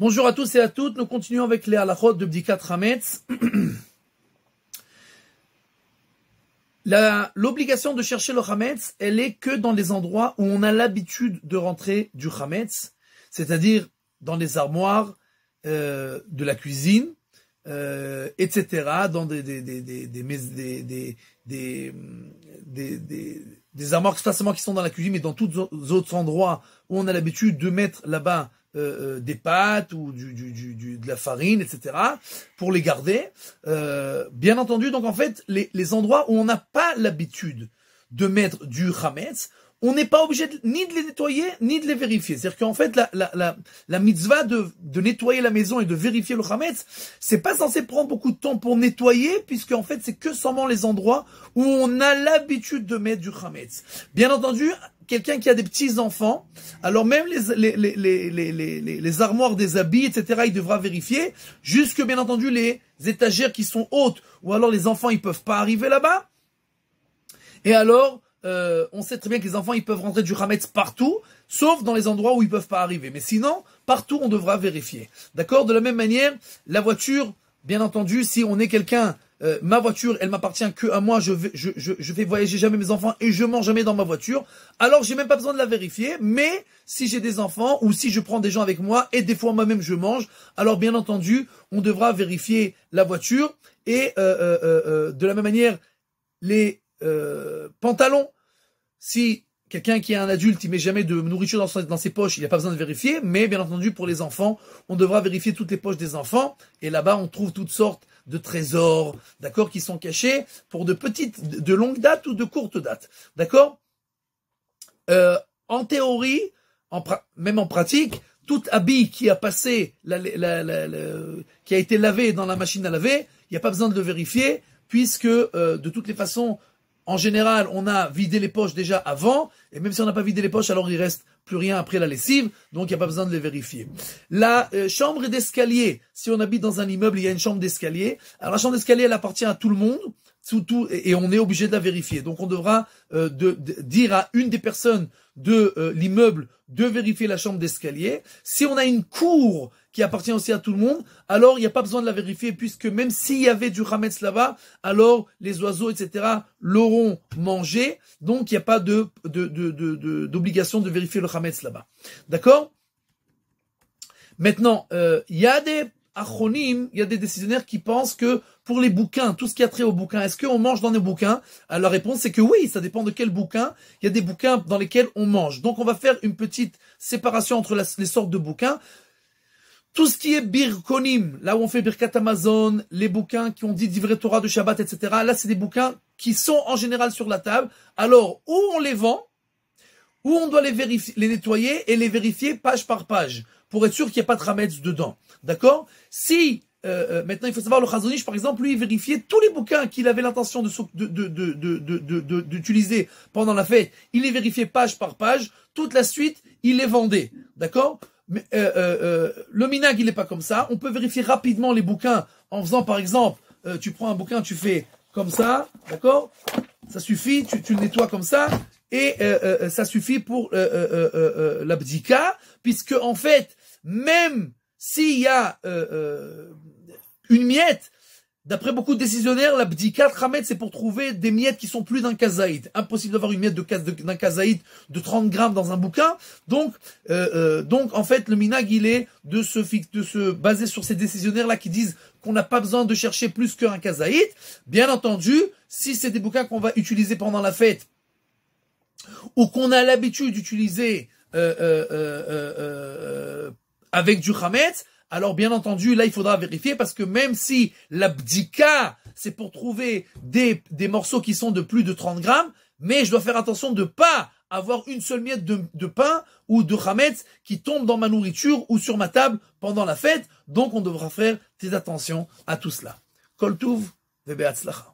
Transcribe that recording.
Bonjour à tous et à toutes. Nous continuons avec les halachot de Bdikat Hametz. L'obligation de chercher le Hametz, elle est que dans les endroits où on a l'habitude de rentrer du Hametz, c'est-à-dire dans les armoires euh, de la cuisine, euh, etc., dans des, des, des, des, des, des, des, des, armoires, pas seulement qui sont dans la cuisine, mais dans tous autres endroits où on a l'habitude de mettre là-bas euh, euh des pâtes ou du, du, du, de la farine, etc., pour les garder. Euh, bien entendu, donc en fait, les, les endroits où on n'a pas l'habitude de mettre du hametz, on n'est pas obligé ni de les nettoyer, ni de les vérifier. C'est-à-dire qu'en fait, la, la, la, la mitzvah de, de, nettoyer la maison et de vérifier le chametz, c'est pas censé prendre beaucoup de temps pour nettoyer, puisque en fait, c'est que seulement les endroits où on a l'habitude de mettre du chametz. Bien entendu, quelqu'un qui a des petits enfants, alors même les, les, les, les, armoires des habits, etc., il devra vérifier, jusque bien entendu les étagères qui sont hautes, ou alors les enfants ils peuvent pas arriver là-bas. Et alors, euh, on sait très bien que les enfants, ils peuvent rentrer du Hametz partout, sauf dans les endroits où ils peuvent pas arriver. Mais sinon, partout, on devra vérifier. D'accord De la même manière, la voiture, bien entendu, si on est quelqu'un, euh, ma voiture, elle m'appartient que à moi, je vais, je, je, je vais voyager jamais mes enfants et je mange jamais dans ma voiture, alors j'ai même pas besoin de la vérifier, mais si j'ai des enfants ou si je prends des gens avec moi et des fois moi-même je mange, alors bien entendu, on devra vérifier la voiture et euh, de la même manière, les pantalons si quelqu'un qui est un adulte, il met jamais de nourriture dans, ses poches, il n'y a pas besoin de vérifier, mais bien entendu, pour les enfants, on devra vérifier toutes les poches des enfants, et là-bas, on trouve toutes sortes de trésors, d'accord, qui sont cachés pour de petites, de longues dates ou de courtes dates. d'accord euh, En théorie, même en pratique, tout habit qui a passé, qui a été lavé dans la machine à laver, il n'y a pas besoin de le vérifier, puisque euh, de toutes les façons, en général, on a vidé les poches déjà avant, et même si on n'a pas vidé les poches, alors il reste plus rien après la lessive, donc il n'y a pas besoin de les vérifier. La euh, chambre d'escalier, si on habite dans un immeuble, il y a une chambre d'escalier. Alors la chambre d'escalier, elle appartient à tout le monde tout, et on est obligé de la vérifier. Donc on devra euh, de, dire à une des personnes de euh, l'immeuble de vérifier la chambre d'escalier. Si on a une cour qui appartient aussi à tout le monde, alors il n'y a pas besoin de la vérifier puisque même s'il y avait du Hametz là-bas, alors les oiseaux, etc., l'auront mangé. Donc il n'y a pas de, d'obligation de, vérifier le Hametz là-bas. D'accord Maintenant, euh, il y a des Achronim, il y a des décisionnaires qui pensent que pour les bouquins, tout ce qui a trait aux bouquins, est-ce qu'on mange dans les bouquins La réponse c'est que oui, ça dépend de quel bouquin. Il y a des bouquins dans lesquels on mange. Donc on va faire une petite séparation entre les sortes de bouquins. Tout ce qui est birkonim, là où on fait birkat Amazon, les bouquins qui ont dit divretora Torah de Shabbat, etc. Là, c'est des bouquins qui sont en général sur la table. Alors, où on les vend, où on doit les nettoyer et les vérifier page par page pour être sûr qu'il n'y a pas de ramets dedans. D'accord Si, euh, euh, maintenant il faut savoir, le Chazonich, par exemple, lui, il vérifiait tous les bouquins qu'il avait l'intention d'utiliser de, de, pendant la fête. Il les vérifiait page par page. Toute la suite, il les vendait. D'accord mais, euh, le minag, il n'est pas comme ça. On peut vérifier rapidement les bouquins en faisant, par exemple, tu prends un bouquin, tu fais comme ça, d'accord Ça suffit, tu, tu, le nettoies comme ça, et ça suffit pour l'abdika, puisque en fait, même s'il y a euh, euh, une miette, d'après beaucoup de décisionnaires, la 4 Khamed, c'est pour trouver des miettes qui sont plus d'un kazaïd. Impossible d'avoir une miette d'un kazaïd de 30 grammes dans un bouquin. Donc, euh, euh, donc en fait, le minag, il est de se, de se baser sur ces décisionnaires-là qui disent qu'on n'a pas besoin de chercher plus qu'un kazaïd. Bien entendu, si c'est des bouquins qu'on va utiliser pendant la fête, ou qu'on a l'habitude d'utiliser euh, euh, euh, euh avec du khamet, alors bien entendu, là il faudra vérifier parce que même si l'abdika, c'est pour trouver des, des morceaux qui sont de plus de 30 grammes, mais je dois faire attention de pas avoir une seule miette de, de pain ou de khamet qui tombe dans ma nourriture ou sur ma table pendant la fête. Donc on devra faire des attentions à tout cela. Koltouv, Vebeatzlacha.